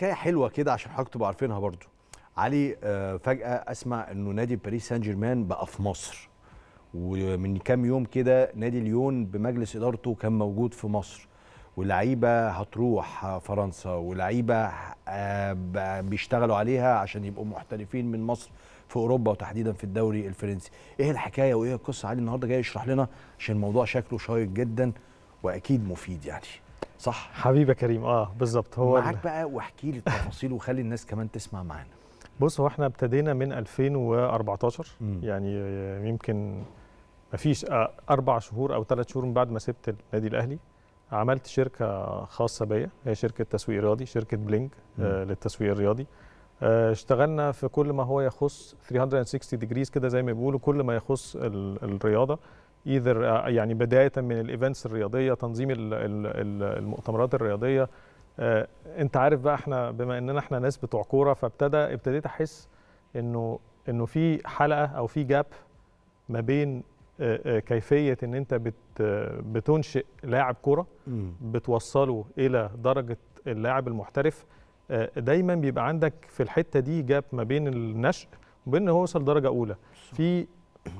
حكايه حلوه كده عشان حضرتك تبقوا عارفينها برضو علي آه، فجاه اسمع انه نادي باريس سان جيرمان بقى في مصر ومن كام يوم كده نادي ليون بمجلس ادارته كان موجود في مصر واللعيبه هتروح فرنسا واللعيبه آه، بيشتغلوا عليها عشان يبقوا محترفين من مصر في اوروبا وتحديدا في الدوري الفرنسي ايه الحكايه وايه القصه علي النهارده جاي يشرح لنا عشان الموضوع شكله شيق جدا واكيد مفيد يعني صح حبيبي كريم اه بالظبط هو معاك بقى واحكي لي التفاصيل وخلي الناس كمان تسمع معانا بص هو احنا ابتدينا من 2014 م. يعني يمكن ما فيش آه، اربع شهور او ثلاث شهور من بعد ما سبت النادي الاهلي عملت شركه خاصه بيا هي شركه تسويق رياضي شركه بلينج آه للتسويق الرياضي آه اشتغلنا في كل ما هو يخص 360 ديجريز كده زي ما بيقولوا كل ما يخص الرياضه ايذر آه، يعني بدايه من الايفنتس الرياضيه تنظيم المؤتمرات الرياضيه آه، انت عارف بقى احنا بما اننا احنا ناس بتوع كوره فابتدى ابتديت احس انه انه في حلقه او في جاب ما بين آه، كيفيه ان انت بت بتنشئ لاعب كوره بتوصله الى درجه اللاعب المحترف دايما بيبقى عندك في الحته دي جاب ما بين النشء وبين ان هو وصل درجه اولى في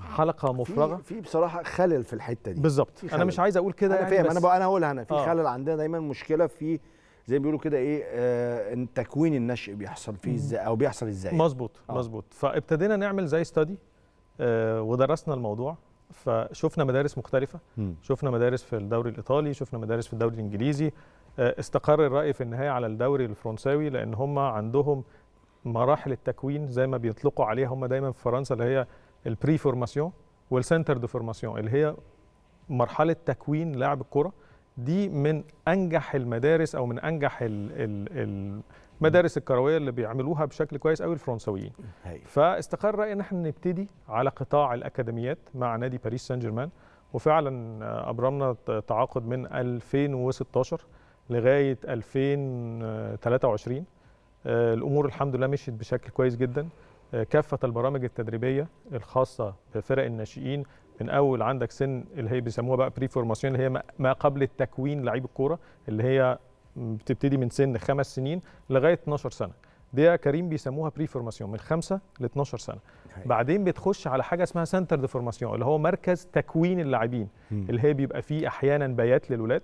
حلقه مفرغه في بصراحه خلل في الحته دي بالظبط انا مش عايز اقول كده انا يعني فاهم انا انا هقولها انا في آه. خلل عندنا دايما مشكله في زي ما بيقولوا كده ايه آه تكوين النشء بيحصل فيه ازاي او بيحصل ازاي مظبوط آه. مظبوط فابتدينا نعمل زي استادي آه ودرسنا الموضوع فشفنا مدارس مختلفه م. شفنا مدارس في الدوري الايطالي شفنا مدارس في الدوري الانجليزي آه استقر الراي في النهايه على الدوري الفرنساوي لان هم عندهم مراحل التكوين زي ما بيطلقوا عليها هم دايما في فرنسا اللي هي البري فورماسيون والسنتر دو فورماسيون اللي هي مرحله تكوين لاعب الكره دي من انجح المدارس او من انجح المدارس الكرويه اللي بيعملوها بشكل كويس قوي الفرنسويين فاستقر رايي ان احنا نبتدي على قطاع الاكاديميات مع نادي باريس سان جيرمان وفعلا آه، ابرمنا تعاقد من 2016 لغايه 2023 آه، آه، الامور الحمد لله مشيت بشكل كويس جدا كافه البرامج التدريبيه الخاصه بفرق الناشئين من اول عندك سن اللي هي بيسموها بقى بري فورماسيون اللي هي ما قبل التكوين لعيب الكوره اللي هي بتبتدي من سن خمس سنين لغايه 12 سنه دي يا كريم بيسموها بري فورماسيون من 5 ل 12 سنه أيوة. بعدين بتخش على حاجه اسمها سنتر دي فورماسيون اللي هو مركز تكوين اللاعبين اللي هي بيبقى فيه احيانا بيات للولاد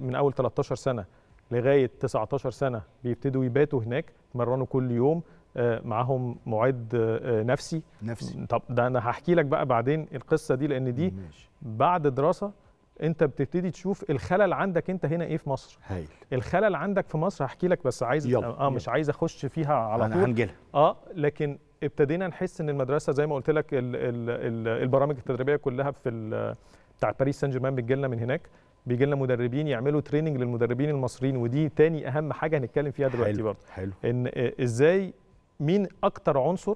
من اول 13 سنه لغايه 19 سنه بيبتدوا يباتوا هناك يتمرنوا كل يوم آه، معاهم معد آه، آه، نفسي نفسي طب ده انا هحكي لك بقى بعدين القصه دي لان دي ماشي. بعد دراسه انت بتبتدي تشوف الخلل عندك انت هنا ايه في مصر هايل. الخلل عندك في مصر هحكي لك بس عايز يلا. اه يلا. مش عايز اخش فيها على طول هنجلها اه لكن ابتدينا نحس ان المدرسه زي ما قلت لك الـ الـ الـ البرامج التدريبيه كلها في بتاع باريس سان جيرمان بتجي لنا من هناك بيجي لنا مدربين يعملوا تريننج للمدربين المصريين ودي تاني اهم حاجه هنتكلم فيها دلوقتي برضه ان ازاي مين اكتر عنصر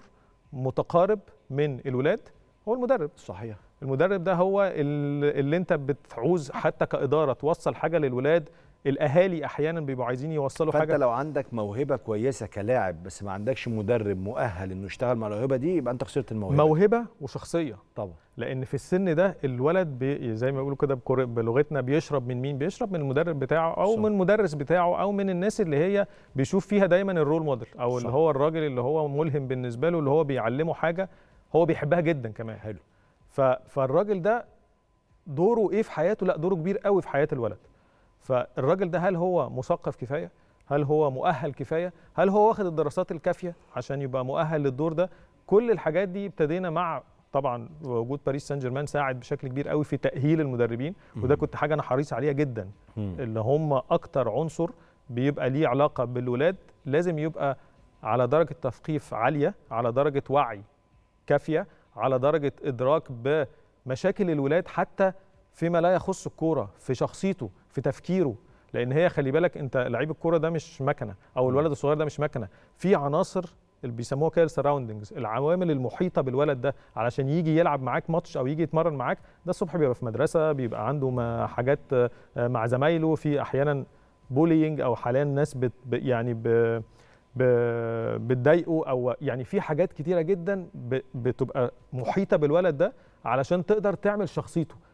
متقارب من الولاد هو المدرب صحيح المدرب ده هو اللي انت بتعوز حتى كاداره توصل حاجه للولاد الاهالي احيانا بيبقوا عايزين يوصلوا فأنت حاجه فانت لو عندك موهبه كويسه كلاعب بس ما عندكش مدرب مؤهل انه يشتغل مع الموهبه دي يبقى انت خسرت الموهبه موهبه وشخصيه طبعا لان في السن ده الولد بي زي ما بيقولوا كده بلغتنا بيشرب من مين بيشرب من المدرب بتاعه او صح. من المدرس بتاعه او من الناس اللي هي بيشوف فيها دايما الرول موديل او صح. اللي هو الراجل اللي هو ملهم بالنسبه له اللي هو بيعلمه حاجه هو بيحبها جدا كمان حلو فالراجل ده دوره ايه في حياته لا دوره كبير قوي في حياه الولد فالراجل ده هل هو مثقف كفايه؟ هل هو مؤهل كفايه؟ هل هو واخد الدراسات الكافيه عشان يبقى مؤهل للدور ده؟ كل الحاجات دي ابتدينا مع طبعا وجود باريس سان جيرمان ساعد بشكل كبير قوي في تاهيل المدربين وده كنت حاجه انا حريص عليها جدا اللي هم اكتر عنصر بيبقى ليه علاقه بالولاد لازم يبقى على درجه تثقيف عاليه على درجه وعي كافيه على درجه ادراك بمشاكل الولاد حتى فيما لا يخص الكوره في شخصيته في تفكيره لان هي خلي بالك انت لعيب الكوره ده مش مكنه او الولد الصغير ده مش مكنه في عناصر اللي بيسموها كده السراوندنجز العوامل المحيطه بالولد ده علشان يجي يلعب معاك ماتش او يجي يتمرن معاك ده الصبح بيبقى في مدرسه بيبقى عنده حاجات آه، مع زمايله في احيانا بولينج او حاليا ناس بت يعني ب بتضايقه او يعني في حاجات كتيره جدا بتبقى محيطه بالولد ده علشان تقدر تعمل شخصيته